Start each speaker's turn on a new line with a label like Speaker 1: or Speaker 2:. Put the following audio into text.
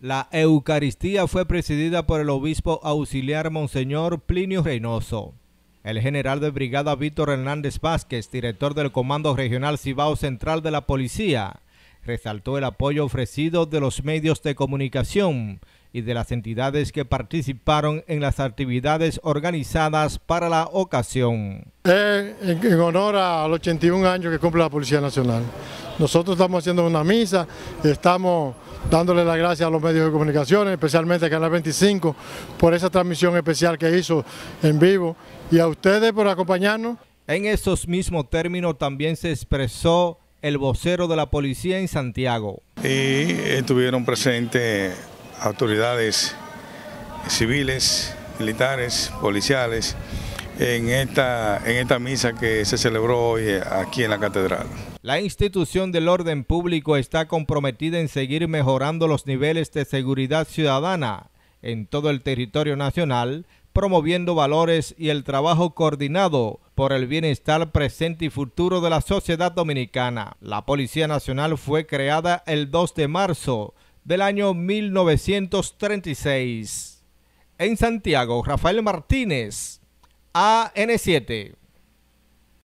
Speaker 1: La Eucaristía fue presidida por el obispo auxiliar Monseñor Plinio Reynoso. El general de brigada Víctor Hernández Vázquez, director del Comando Regional Cibao Central de la Policía, resaltó el apoyo ofrecido de los medios de comunicación y de las entidades que participaron en las actividades organizadas para la ocasión. Eh, en honor al 81
Speaker 2: años que cumple la Policía Nacional. Nosotros estamos haciendo una misa, estamos dándole las gracias a los medios de comunicación, especialmente a Canal 25, por esa transmisión especial que hizo en vivo y a ustedes por acompañarnos.
Speaker 1: En esos mismos términos también se expresó el vocero de la policía en Santiago.
Speaker 2: Y estuvieron
Speaker 3: presentes autoridades civiles, militares, policiales, en esta, en esta misa que se celebró hoy eh, aquí en la catedral.
Speaker 1: La institución del orden público está comprometida en seguir mejorando los niveles de seguridad ciudadana en todo el territorio nacional, promoviendo valores y el trabajo coordinado por el bienestar presente y futuro de la sociedad dominicana. La Policía Nacional fue creada el 2 de marzo del año 1936. En Santiago, Rafael Martínez, an 7